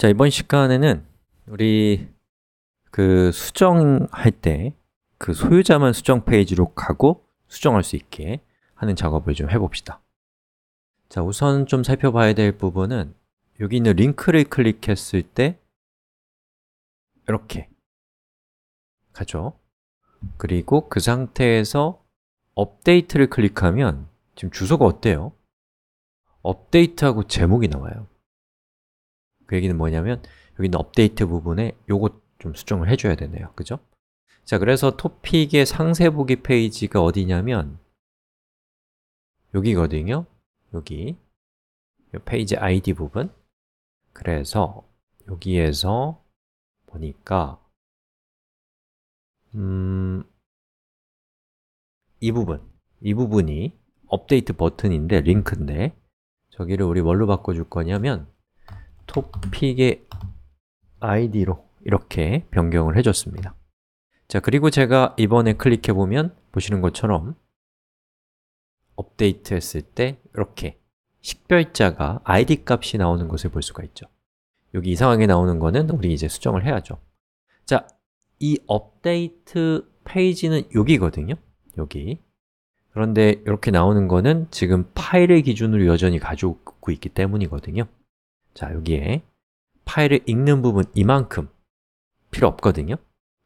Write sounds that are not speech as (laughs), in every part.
자, 이번 시간에는 우리 그 수정할 때 그 소유자만 수정 페이지로 가고 수정할 수 있게 하는 작업을 좀 해봅시다. 자, 우선 좀 살펴봐야 될 부분은 여기 있는 링크를 클릭했을 때 이렇게 가죠. 그리고 그 상태에서 업데이트를 클릭하면 지금 주소가 어때요? 업데이트하고 제목이 나와요. 그 얘기는 뭐냐면 여기 있는 업데이트 부분에 요거 좀 수정을 해줘야 되네요. 그죠? 자, 그래서 토픽의 상세 보기 페이지가 어디냐면 여기거든요. 여기 페이지 ID 부분 그래서 여기에서 보니까 음, 이 부분, 이 부분이 업데이트 버튼인데, 링크인데 저기를 우리 뭘로 바꿔줄 거냐면 토픽의 id로 이렇게 변경을 해줬습니다 자, 그리고 제가 이번에 클릭해보면 보시는 것처럼 업데이트 했을 때 이렇게 식별자가 id 값이 나오는 것을 볼 수가 있죠 여기 이상하게 나오는 거는 우리 이제 수정을 해야죠 자, 이 업데이트 페이지는 여기거든요 여기 그런데 이렇게 나오는 거는 지금 파일을 기준으로 여전히 가지고 있기 때문이거든요 자, 여기에 파일을 읽는 부분 이만큼 필요 없거든요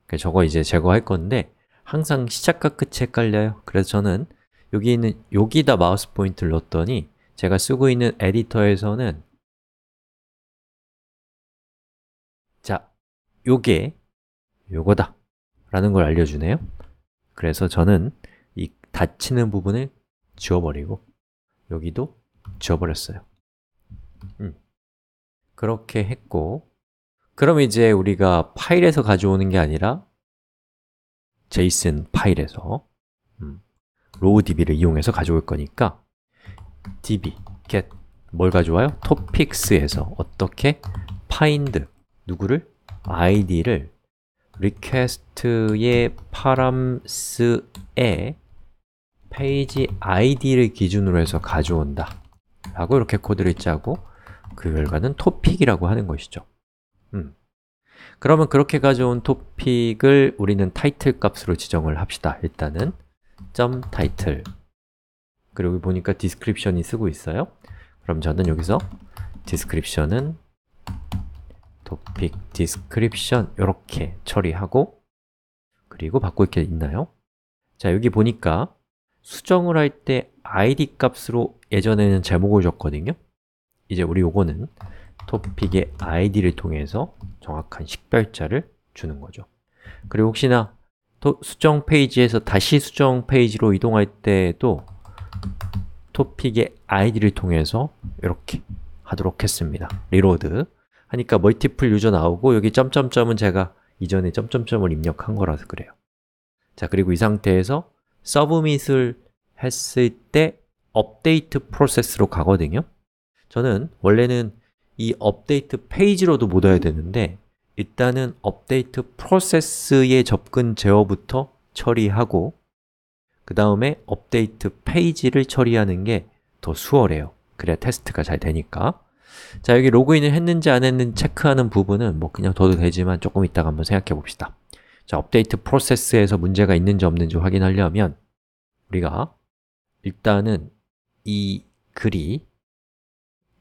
그러니까 저거 이제 제거할 건데 항상 시작과 끝이 헷갈려요 그래서 저는 여기 있는 여기다 마우스 포인트를 넣었더니 제가 쓰고 있는 에디터에서는 자, 요게 요거다 라는 걸 알려주네요 그래서 저는 이 닫히는 부분을 지워버리고 여기도 지워버렸어요 음. 그렇게 했고 그럼 이제 우리가 파일에서 가져오는 게 아니라 JSON 파일에서 음, 로 w DB를 이용해서 가져올 거니까 DB get 뭘 가져와요? topic에서 어떻게 find 누구를 id를 request의 p a r a m s 에 페이지 id를 기준으로 해서 가져온다 라고 이렇게 코드를 짜고 그 결과는 토픽이라고 하는 것이죠 음. 그러면 그렇게 가져온 토픽을 우리는 타이틀 값으로 지정을 합시다 일단은 점 타이틀 그리고 보니까 디스크립션이 쓰고 있어요 그럼 저는 여기서 디스크립션은 토픽 디스크립션 이렇게 처리하고 그리고 바꿀 게 있나요? 자, 여기 보니까 수정을 할 때 id 값으로 예전에는 제목을 줬거든요 이제 우리 요거는 토픽의 id를 통해서 정확한 식별자를 주는 거죠 그리고 혹시나 수정 페이지에서 다시 수정 페이지로 이동할 때에도 토픽의 id를 통해서 이렇게 하도록 했습니다 리로드 하니까 멀티플 유저 나오고 여기 점점점은 제가 이전에 점점점을 입력한 거라서 그래요 자 그리고 이 상태에서 서브밋을 했을 때 업데이트 프로세스로 가거든요 저는 원래는 이 업데이트 페이지로도 못 와야 되는데 일단은 업데이트 프로세스의 접근 제어부터 처리하고 그 다음에 업데이트 페이지를 처리하는 게 더 수월해요 그래야 테스트가 잘 되니까 자, 여기 로그인을 했는지 안 했는지 체크하는 부분은 뭐 그냥 둬도 되지만 조금 이따가 한번 생각해 봅시다 자, 업데이트 프로세스에서 문제가 있는지 없는지 확인하려면 우리가 일단은 이 글이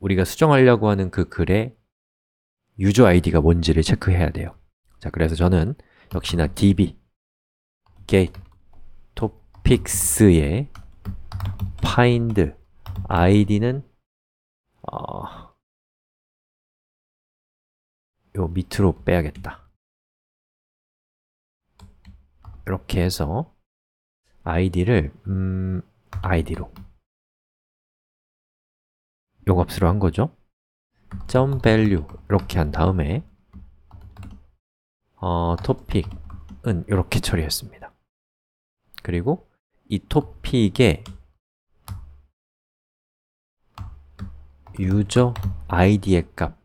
우리가 수정하려고 하는 그 글의 유저 아이디가 뭔지를 체크해야 돼요 자, 그래서 저는 역시나 db get topics의 find id는 어, 요 밑으로 빼야겠다 이렇게 해서 id를 음, id로 요 값으로 한 거죠. 점 value 이렇게 한 다음에 어, topic은 이렇게 처리했습니다. 그리고 이 topic에 유저 id의 값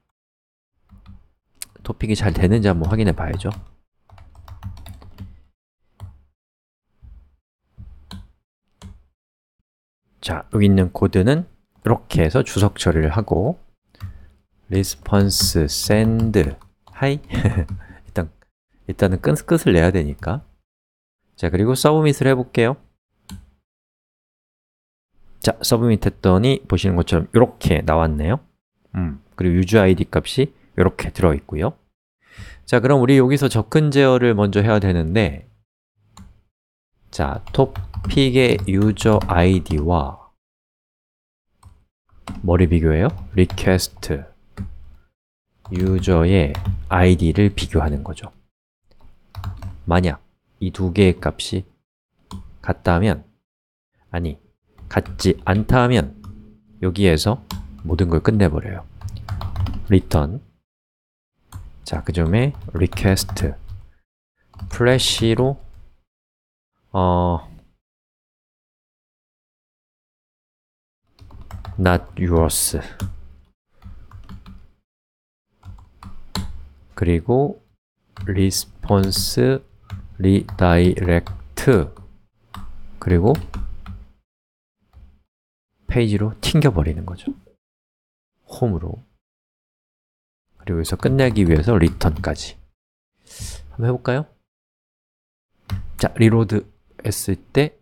토픽이 잘 되는지 한번 확인해 봐야죠 자, 여기 있는 코드는 이렇게 해서 주석 처리를 하고 response send hi (laughs) 일단 일단은 끝, 끝을 내야 되니까 자 그리고 서브밋을 해볼게요 자 서브밋 했더니 보시는 것처럼 이렇게 나왔네요 음, 그리고 유저 아이디 값이 이렇게 들어있고요 자 그럼 우리 여기서 접근 제어를 먼저 해야 되는데 자, 토픽의 유저 아이디와 머리 비교해요? request 유저의 id를 비교하는 거죠 만약 이 두 개의 값이 같다 면 아니, 같지 않다 면 여기에서 모든 걸 끝내버려요 return 자, 그 점에 request 플래시로 어, not yours. 그리고 response redirect 그리고 페이지로 튕겨버리는 거죠. 홈으로 그리고 여기서 끝내기 위해서 return까지 한번 해볼까요? 자, 리로드 했을 때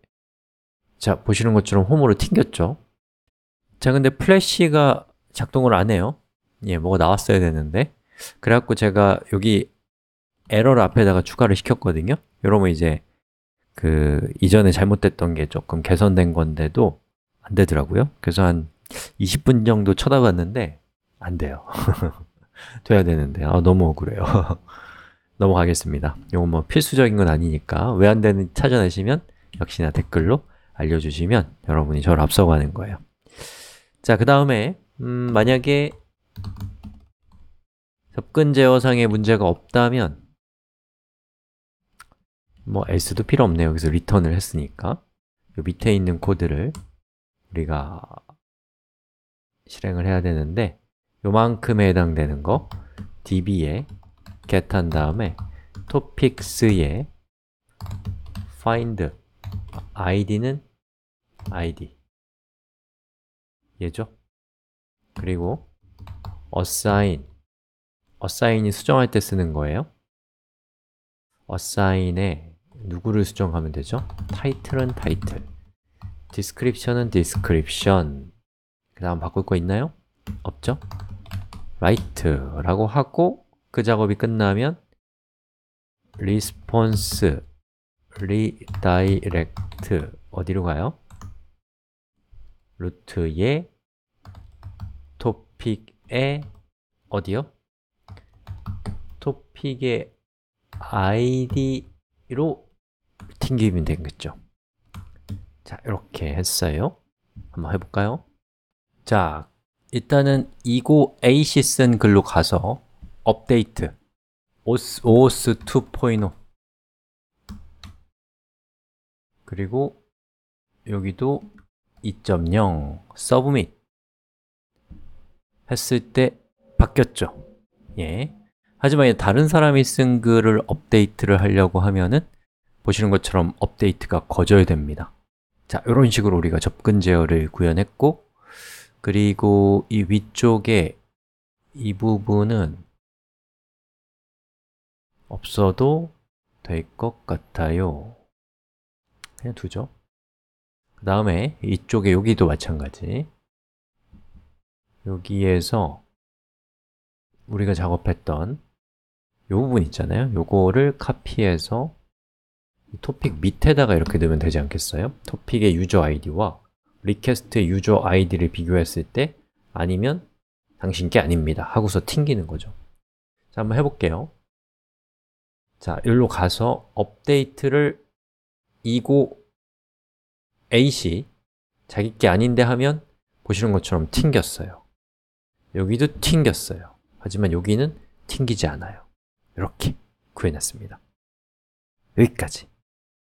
자, 보시는 것처럼 홈으로 튕겼죠? 자, 근데 플래시가 작동을 안 해요. 예, 뭐가 나왔어야 되는데. 그래갖고 제가 여기 에러를 앞에다가 추가를 시켰거든요. 이러면 이제 그 이전에 잘못됐던 게 조금 개선된 건데도 안 되더라고요. 그래서 한 20분 정도 쳐다봤는데 안 돼요. (laughs) 돼야 되는데 아, 너무 억울해요. (laughs) 넘어가겠습니다. 이건 뭐 필수적인 건 아니니까 왜 안 되는지 찾아내시면 역시나 댓글로 알려주시면 여러분이 저를 앞서가는 거예요. 자, 그 다음에 음, 만약에 접근 제어상의 문제가 없다면 뭐 else도 필요 없네요. 여기서 return을 했으니까 요 밑에 있는 코드를 우리가 실행을 해야 되는데 요만큼에 해당되는 거 db에 get 한 다음에 topics에 find id는 id 얘죠. 그리고 assign assign이 수정할 때 쓰는 거예요. assign에 누구를 수정하면 되죠? title은 title, description은 description. 그다음 바꿀 거 있나요? 없죠? write라고 하고 그 작업이 끝나면 response redirect 어디로 가요? 루트의 토픽의 어디요? 토픽의 id로 튕기면 되겠죠 자, 이렇게 했어요 한번 해볼까요? 자, 일단은 이고 AC 쓴 글로 가서 업데이트 OS, OS 2.0 그리고 여기도 2.0 서브밋 했을 때 바뀌었죠. 예. 하지만 다른 사람이 쓴 글을 업데이트를 하려고 하면은 보시는 것처럼 업데이트가 거절 됩니다. 자, 이런 식으로 우리가 접근 제어를 구현했고 그리고 이 위쪽에 이 부분은 없어도 될 것 같아요. 그냥 두죠. 그 다음에 이쪽에 여기도 마찬가지 여기에서 우리가 작업했던 이 부분 있잖아요 요거를 카피해서 토픽 밑에다가 이렇게 넣으면 되지 않겠어요? 토픽의 유저 아이디와 리퀘스트의 유저 아이디를 비교했을 때 아니면 당신께 아닙니다 하고서 튕기는 거죠 자, 한번 해볼게요 자, 여기로 가서 업데이트를 이고 A씨 자기 게 아닌데 하면 보시는 것처럼 튕겼어요 여기도 튕겼어요 하지만 여기는 튕기지 않아요 이렇게 구해놨습니다 여기까지